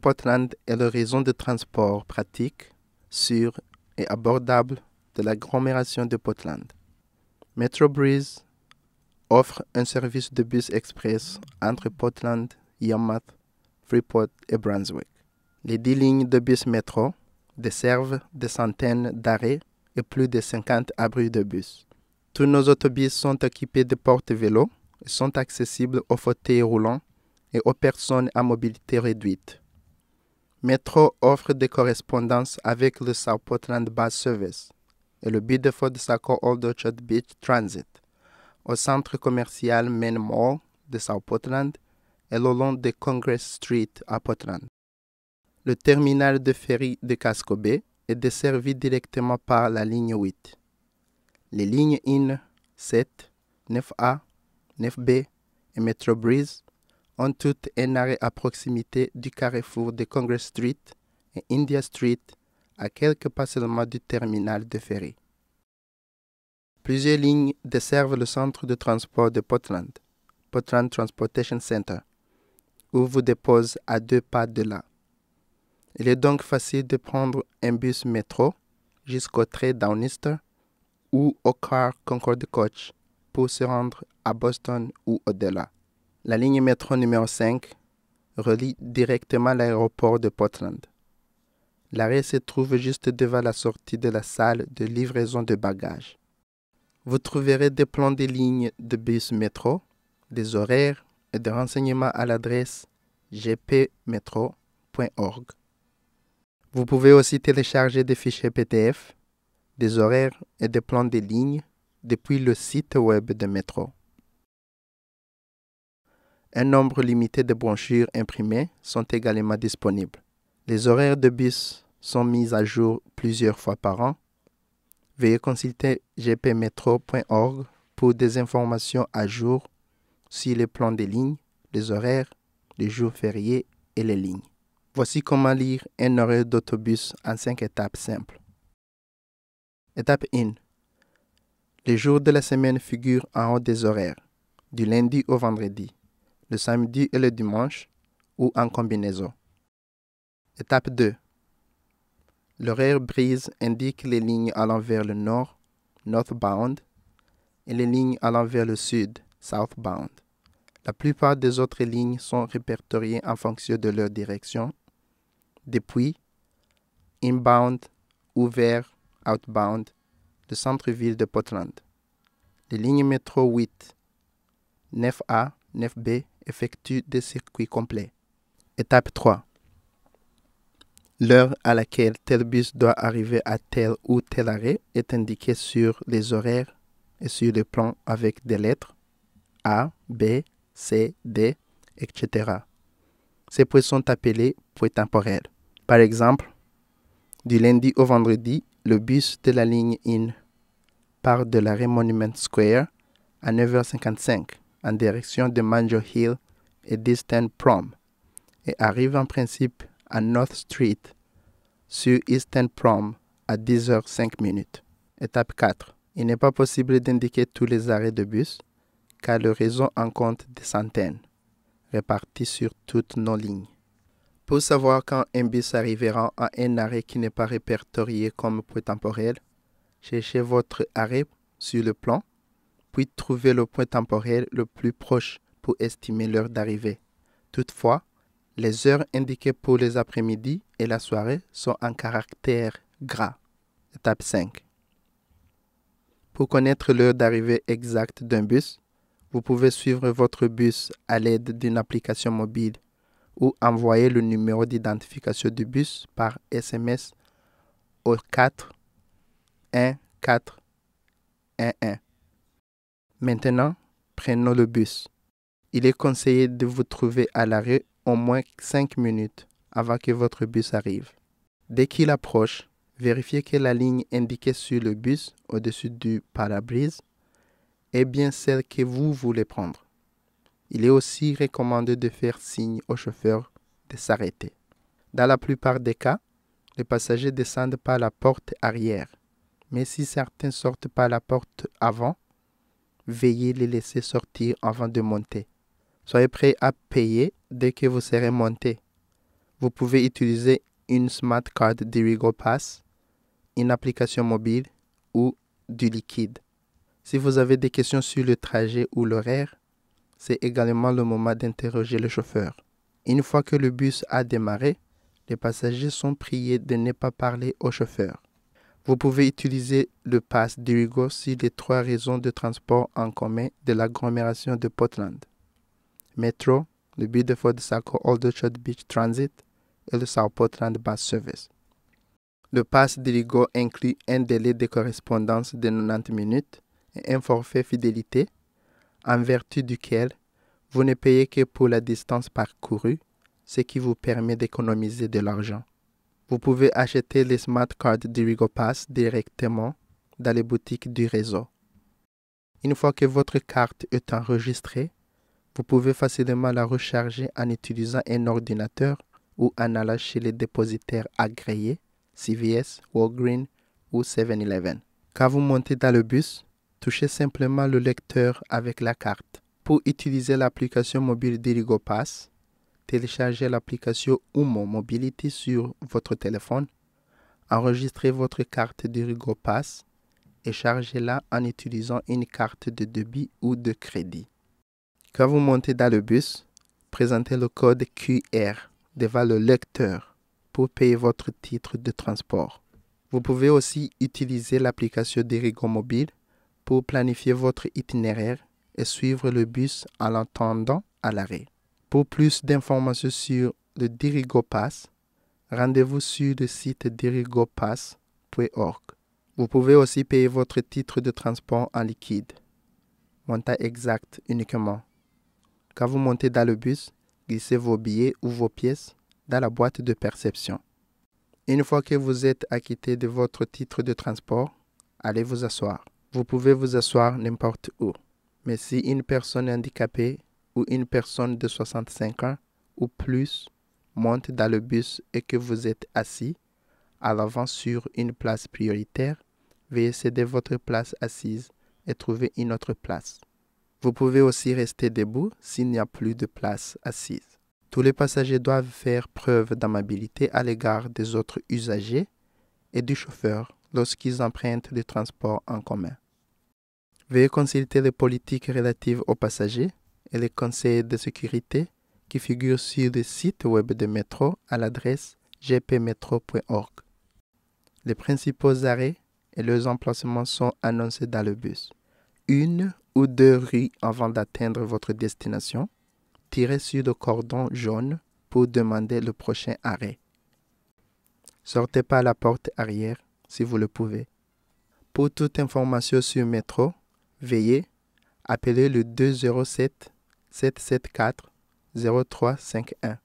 Portland est le réseau de transport pratique, sûr et abordable de l'agglomération de Portland. MetroBreeze offre un service de bus express entre Portland, Yarmouth, Freeport et Brunswick. Les 10 lignes de bus métro desservent des centaines d'arrêts et plus de 50 abris de bus. Tous nos autobus sont équipés de portes vélos et sont accessibles aux fauteuils roulants et aux personnes à mobilité réduite. Metro offre des correspondances avec le South Portland Bus Service et le Biddeford Saco Old Orchard Beach Transit au centre commercial Main Mall de South Portland et le long de Congress Street à Portland. Le terminal de ferry de Casco Bay est desservi directement par la ligne 8. Les lignes IN 7, 9A, 9B et Metro Breeze en tout un arrêt à proximité du carrefour de Congress Street et India Street, à quelques pas seulement du terminal de ferry. Plusieurs lignes desservent le centre de transport de Portland, Portland Transportation Center, où vous dépose à deux pas de là. Il est donc facile de prendre un bus métro jusqu'au trait Downeaster ou au car Concorde Coach pour se rendre à Boston ou au-delà. La ligne métro numéro 5 relie directement l'aéroport de Portland. L'arrêt se trouve juste devant la sortie de la salle de livraison de bagages. Vous trouverez des plans des lignes de bus métro, des horaires et des renseignements à l'adresse gpmetro.org. Vous pouvez aussi télécharger des fichiers PDF, des horaires et des plans des lignes depuis le site web de Métro. Un nombre limité de brochures imprimées sont également disponibles. Les horaires de bus sont mis à jour plusieurs fois par an. Veuillez consulter gpmetro.org pour des informations à jour sur les plans des lignes, les horaires, les jours fériés et les lignes. Voici comment lire un horaire d'autobus en cinq étapes simples. Étape 1. Les jours de la semaine figurent en haut des horaires, du lundi au vendredi le samedi et le dimanche ou en combinaison. Étape 2. L'horaire brise indique les lignes allant vers le nord, northbound, et les lignes allant vers le sud, southbound. La plupart des autres lignes sont répertoriées en fonction de leur direction, depuis inbound ou vers outbound, le centre-ville de Portland. Les lignes métro 8, 9A, 9B, effectue des circuits complets. Étape 3. L'heure à laquelle tel bus doit arriver à tel ou tel arrêt est indiquée sur les horaires et sur les plans avec des lettres A, B, C, D, etc. Ces points sont appelés points temporels. Par exemple, du lundi au vendredi, le bus de la ligne IN part de l'arrêt Monument Square à 9h55 en direction de Manjo Hill et d'Eastern Prom et arrive en principe à North Street sur Eastern Prom à 10h05. Étape 4. Il n'est pas possible d'indiquer tous les arrêts de bus car le réseau en compte des centaines, répartis sur toutes nos lignes. Pour savoir quand un bus arrivera à un arrêt qui n'est pas répertorié comme prétemporel, cherchez votre arrêt sur le plan puis trouver le point temporel le plus proche pour estimer l'heure d'arrivée. Toutefois, les heures indiquées pour les après-midi et la soirée sont en caractère gras. Étape 5. Pour connaître l'heure d'arrivée exacte d'un bus, vous pouvez suivre votre bus à l'aide d'une application mobile ou envoyer le numéro d'identification du bus par SMS au 4 1 4 1 1. Maintenant, prenons le bus. Il est conseillé de vous trouver à l'arrêt au moins 5 minutes avant que votre bus arrive. Dès qu'il approche, vérifiez que la ligne indiquée sur le bus au-dessus du pare est bien celle que vous voulez prendre. Il est aussi recommandé de faire signe au chauffeur de s'arrêter. Dans la plupart des cas, les passagers descendent par la porte arrière, mais si certains sortent par la porte avant, veillez les laisser sortir avant de monter. Soyez prêt à payer dès que vous serez monté. Vous pouvez utiliser une Smart Card d'Irigo Pass, une application mobile ou du liquide. Si vous avez des questions sur le trajet ou l'horaire, c'est également le moment d'interroger le chauffeur. Une fois que le bus a démarré, les passagers sont priés de ne pas parler au chauffeur. Vous pouvez utiliser le pass Dirigo sur les trois raisons de transport en commun de l'agglomération de Portland. Metro, le de Saco Aldershot Beach Transit et le South Portland Bus Service. Le pass Dirigo inclut un délai de correspondance de 90 minutes et un forfait fidélité, en vertu duquel vous ne payez que pour la distance parcourue, ce qui vous permet d'économiser de l'argent. Vous pouvez acheter les smart cards d'Irigo directement dans les boutiques du réseau. Une fois que votre carte est enregistrée, vous pouvez facilement la recharger en utilisant un ordinateur ou en allant chez les dépositaires agréés, CVS, Walgreens ou 7-Eleven. Quand vous montez dans le bus, touchez simplement le lecteur avec la carte. Pour utiliser l'application mobile d'Irigo téléchargez l'application Humo Mobility sur votre téléphone, enregistrez votre carte de Pass et chargez-la en utilisant une carte de débit ou de crédit. Quand vous montez dans le bus, présentez le code QR devant le lecteur pour payer votre titre de transport. Vous pouvez aussi utiliser l'application d'Irigo Mobile pour planifier votre itinéraire et suivre le bus en l'entendant à l'arrêt. Pour plus d'informations sur le Dirigo Pass, rendez-vous sur le site dirigopass.org. Vous pouvez aussi payer votre titre de transport en liquide. Montant exact uniquement. Quand vous montez dans le bus, glissez vos billets ou vos pièces dans la boîte de perception. Une fois que vous êtes acquitté de votre titre de transport, allez vous asseoir. Vous pouvez vous asseoir n'importe où. Mais si une personne handicapée ou une personne de 65 ans ou plus monte dans le bus et que vous êtes assis à l'avant sur une place prioritaire, veuillez céder votre place assise et trouver une autre place. Vous pouvez aussi rester debout s'il n'y a plus de place assise. Tous les passagers doivent faire preuve d'amabilité à l'égard des autres usagers et du chauffeur lorsqu'ils empruntent le transport en commun. Veuillez consulter les politiques relatives aux passagers et les conseils de sécurité qui figurent sur le site web de métro à l'adresse gpmetro.org. Les principaux arrêts et leurs emplacements sont annoncés dans le bus. Une ou deux rues avant d'atteindre votre destination, tirez sur le cordon jaune pour demander le prochain arrêt. Sortez par la porte arrière si vous le pouvez. Pour toute information sur Métro, veillez, appelez le 207 774 0351.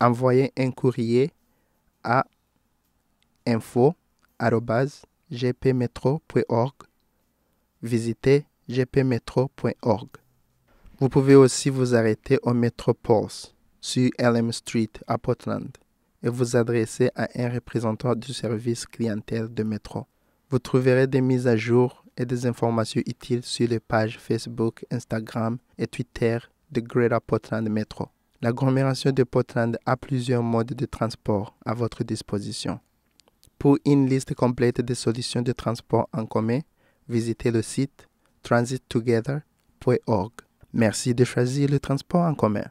Envoyez un courrier à info info.gpmetro.org. Visitez gpmetro.org. Vous pouvez aussi vous arrêter au Métropole sur Elm Street à Portland et vous adresser à un représentant du service clientèle de métro. Vous trouverez des mises à jour et des informations utiles sur les pages Facebook, Instagram et Twitter de Greater Portland Metro. L'agglomération de Portland a plusieurs modes de transport à votre disposition. Pour une liste complète des solutions de transport en commun, visitez le site transittogether.org. Merci de choisir le transport en commun.